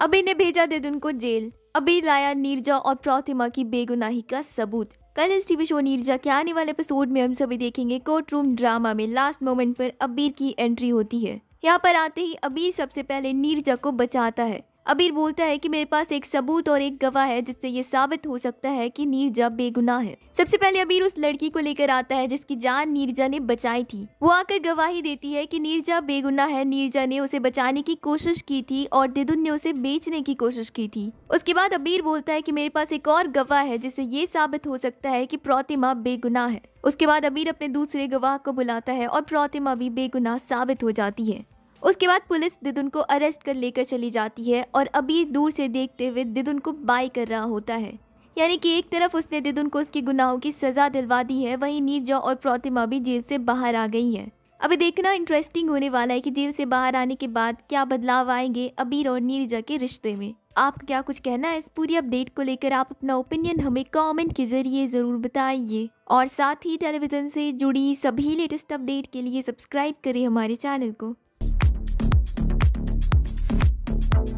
अभी ने भेजा दुन को जेल अभी लाया नीरजा और प्रतिमा की बेगुनाही का सबूत कल इस टीवी शो नीरजा के आने वाले एपिसोड में हम सभी देखेंगे कोर्ट रूम ड्रामा में लास्ट मोमेंट पर अबीर की एंट्री होती है यहाँ पर आते ही अबीर सबसे पहले नीरजा को बचाता है अबीर बोलता है कि मेरे पास एक सबूत और एक गवाह है जिससे ये साबित हो सकता है कि नीरजा बेगुनाह है सबसे पहले अबीर उस लड़की को लेकर आता है जिसकी जान नीरजा ने बचाई थी वो आकर गवाही देती है की नीरजा बेगुनाह है नीरजा ने उसे बचाने की कोशिश की थी और दिदुन ने उसे बेचने की कोशिश की थी उसके बाद अबीर बोलता है की मेरे पास एक और गवाह है जिससे ये साबित हो सकता है की प्रोतिमा बेगुनाह है उसके बाद अबीर अपने दूसरे गवाह को बुलाता है और प्रोतिमा भी बेगुनाह साबित हो जाती है उसके बाद पुलिस दिदुन को अरेस्ट कर लेकर चली जाती है और अभी दूर से देखते हुए दिदुन को बाय कर रहा होता है यानी कि एक तरफ उसने दिदुन को उसके गुनाहों की सज़ा दिलवा दी है वहीं नीरजा और प्रतिमा भी जेल से बाहर आ गई है अभी देखना इंटरेस्टिंग होने वाला है कि जेल से बाहर आने के बाद क्या बदलाव आएंगे अबीर और नीरजा के रिश्ते में आपका क्या कुछ कहना है इस पूरी अपडेट को लेकर आप अपना ओपिनियन हमें कमेंट के जरिए ज़रूर बताइए और साथ ही टेलीविज़न से जुड़ी सभी लेटेस्ट अपडेट के लिए सब्सक्राइब करें हमारे चैनल को